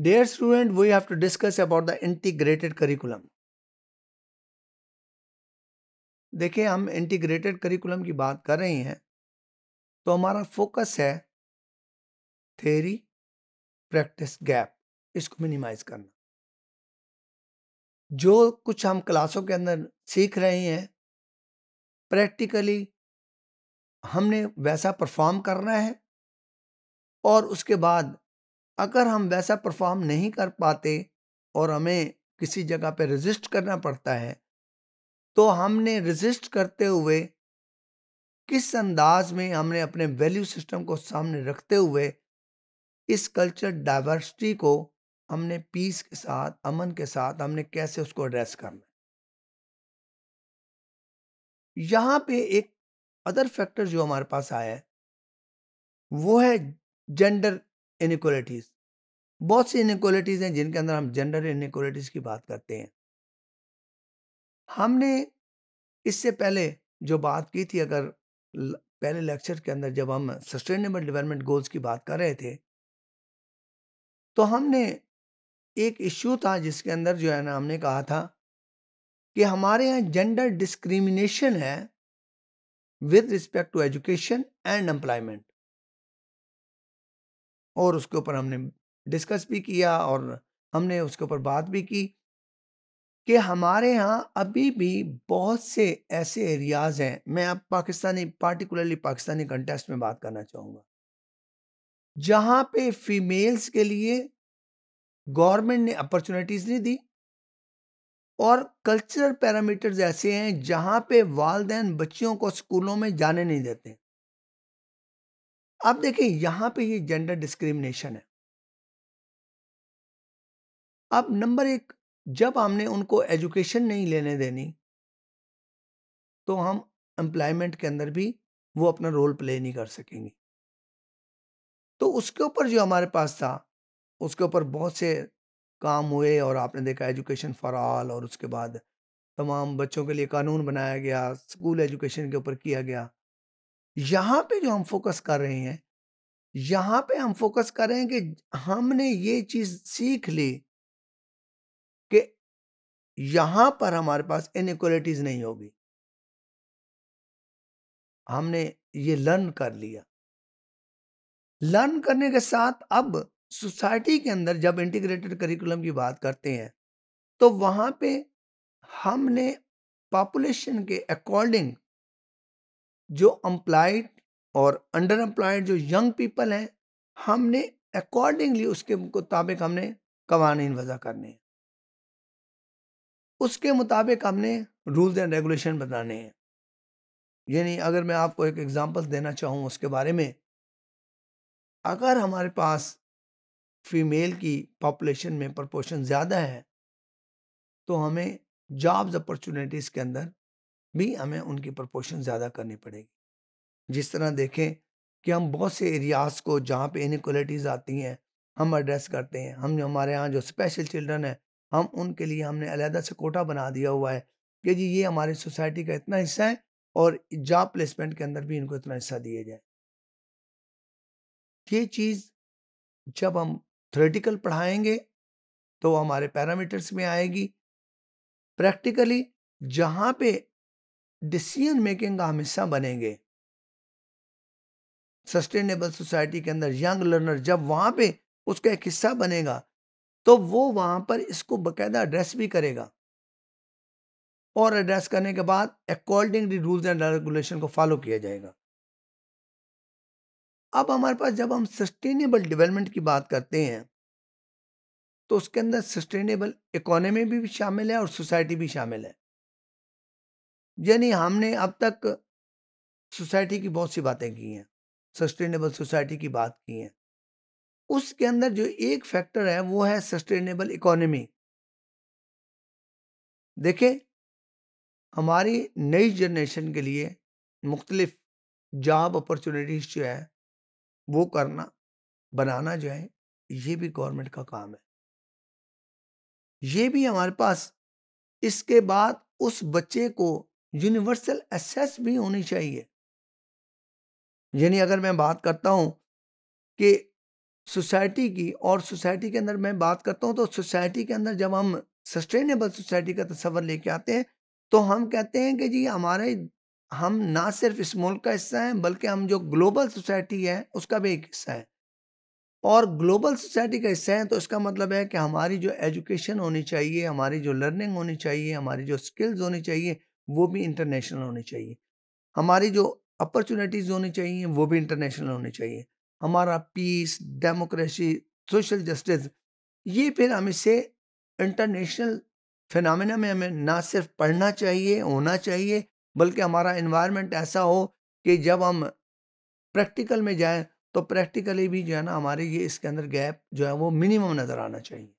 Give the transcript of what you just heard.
Dear student, we have to discuss about the integrated curriculum. देखिए हम integrated curriculum की बात कर रहे हैं तो हमारा फोकस है थेरी प्रैक्टिस गैप इसको मिनिमाइज करना जो कुछ हम क्लासों के अंदर सीख रहे हैं प्रैक्टिकली हमने वैसा परफॉर्म करना है और उसके बाद अगर हम वैसा परफॉर्म नहीं कर पाते और हमें किसी जगह पे रजिस्ट करना पड़ता है तो हमने रजिस्ट करते हुए किस अंदाज में हमने अपने वैल्यू सिस्टम को सामने रखते हुए इस कल्चर डाइवर्सिटी को हमने पीस के साथ अमन के साथ हमने कैसे उसको एड्रेस करना यहाँ पे एक अदर फैक्टर जो हमारे पास आया है वो है जेंडर इनिक्वालिटीज बहुत सी इनिक्वालिटीज हैं जिनके अंदर हम जेंडर इनिक्वालिटीज की बात करते हैं हमने इससे पहले जो बात की थी अगर पहले लेक्चर के अंदर जब हम सस्टेनेबल डेवलपमेंट गोल्स की बात कर रहे थे तो हमने एक इश्यू था जिसके अंदर जो है ना हमने कहा था कि हमारे यहाँ जेंडर डिस्क्रिमिनेशन है with respect to education and employment और उसके ऊपर हमने डिस्कस भी किया और हमने उसके ऊपर बात भी की कि हमारे यहाँ अभी भी बहुत से ऐसे एरियाज़ हैं मैं अब पाकिस्तानी पार्टिकुलरली पाकिस्तानी कंटेस्ट में बात करना चाहूँगा जहाँ पे फीमेल्स के लिए गवर्नमेंट ने अपॉर्चुनिटीज़ नहीं दी और कल्चरल पैरामीटर्स ऐसे हैं जहाँ पे वालदेन बच्चियों को स्कूलों में जाने नहीं देते अब देखिए यहाँ पे ये जेंडर डिस्क्रिमिनेशन है अब नंबर एक जब हमने उनको एजुकेशन नहीं लेने देनी तो हम एम्प्लॉयमेंट के अंदर भी वो अपना रोल प्ले नहीं कर सकेंगे तो उसके ऊपर जो हमारे पास था उसके ऊपर बहुत से काम हुए और आपने देखा एजुकेशन फॉर ऑल और उसके बाद तमाम बच्चों के लिए कानून बनाया गया स्कूल एजुकेशन के ऊपर किया गया यहाँ पे जो हम फोकस कर रहे हैं यहाँ पे हम फोकस कर रहे हैं कि हमने ये चीज सीख ली कि यहाँ पर हमारे पास इनक्वालिटीज नहीं होगी हमने ये लर्न कर लिया लर्न करने के साथ अब सोसाइटी के अंदर जब इंटीग्रेटेड करिकुलम की बात करते हैं तो वहाँ पे हमने पॉपुलेशन के अकॉर्डिंग जो अम्प्लाइड और अंडर एम्प्लॉयड जो यंग पीपल हैं हमने अकॉर्डिंगली उसके मुताबिक हमने कवानीन वजह करने हैं उसके मुताबिक हमने रूल्स एंड रेगुलेशन बनाने हैं यानी अगर मैं आपको एक एग्ज़ाम्पल देना चाहूँ उसके बारे में अगर हमारे पास फीमेल की पॉपुलेशन में प्रपोर्शन ज़्यादा है तो हमें जॉब्स अपॉर्चुनिटीज़ के अंदर भी हमें उनकी प्रपोर्शन ज़्यादा करनी पड़ेगी जिस तरह देखें कि हम बहुत से एरियाज़ को जहाँ पे इनक्वलिटीज़ आती हैं हम एड्रेस करते हैं हम जो हमारे यहाँ जो स्पेशल चिल्ड्रन है हम उनके लिए हमने अलहदा से कोटा बना दिया हुआ है कि जी ये हमारी सोसाइटी का इतना हिस्सा है और जॉब प्लेसमेंट के अंदर भी इनको इतना हिस्सा दिया जाए ये चीज़ जब हम थ्रेटिकल पढ़ाएंगे तो हमारे पैरामीटर्स में आएगी प्रैक्टिकली जहाँ पे डिसीजन मेकिंग का हम हिस्सा बनेंगे सस्टेनेबल सोसाइटी के अंदर यंग लर्नर जब वहाँ पे उसका एक हिस्सा बनेगा तो वो वहाँ पर इसको बकायदा एड्रेस भी करेगा और एड्रेस करने के बाद अकॉर्डिंगली रूल्स एंड रेगुलेशन को फॉलो किया जाएगा अब हमारे पास जब हम सस्टेनेबल डेवलपमेंट की बात करते हैं तो उसके अंदर सस्टेनेबल इकोनॉमी भी, भी शामिल है और सोसाइटी भी शामिल है यानी हमने अब तक सोसाइटी की बहुत सी बातें की हैं सस्टेनेबल सोसाइटी की बात की है उसके अंदर जो एक फैक्टर है वो है सस्टेनेबल इकोनॉमी देखें हमारी नई जनरेशन के लिए मुख्तलिफ जॉब अपॉर्चुनिटीज़ जो है वो करना बनाना जो है ये भी गवर्नमेंट का काम है ये भी हमारे पास इसके बाद उस बच्चे को यूनिवर्सल एक्सेस भी होनी चाहिए यानी अगर मैं बात करता हूँ कि सोसाइटी की और सोसाइटी के अंदर मैं बात करता हूँ तो सोसाइटी के अंदर जब हम सस्टेनेबल सोसाइटी का तस्वर लेके आते हैं तो हम कहते हैं कि जी हमारे हम ना सिर्फ इस मुल्क का हिस्सा हैं बल्कि हम जो ग्लोबल सोसाइटी है उसका भी एक हिस्सा है और ग्लोबल सोसाइटी का हिस्सा है तो इसका मतलब है कि हमारी जो एजुकेशन होनी चाहिए हमारी जो लर्निंग होनी चाहिए हमारी जो स्किल्स होनी चाहिए वो भी इंटरनेशनल होनी चाहिए हमारी जो अपॉर्चुनिटीज़ होनी चाहिए वो भी इंटरनेशनल होनी चाहिए हमारा पीस डेमोक्रेसी सोशल जस्टिस ये फिर हम इससे इंटरनेशनल फिनमिना में हमें ना सिर्फ पढ़ना चाहिए होना चाहिए बल्कि हमारा इन्वायरमेंट ऐसा हो कि जब हम प्रैक्टिकल में जाएं तो प्रैक्टिकली भी जो है ना हमारे ये इसके अंदर गैप जो है वो मिनिमम नज़र आना चाहिए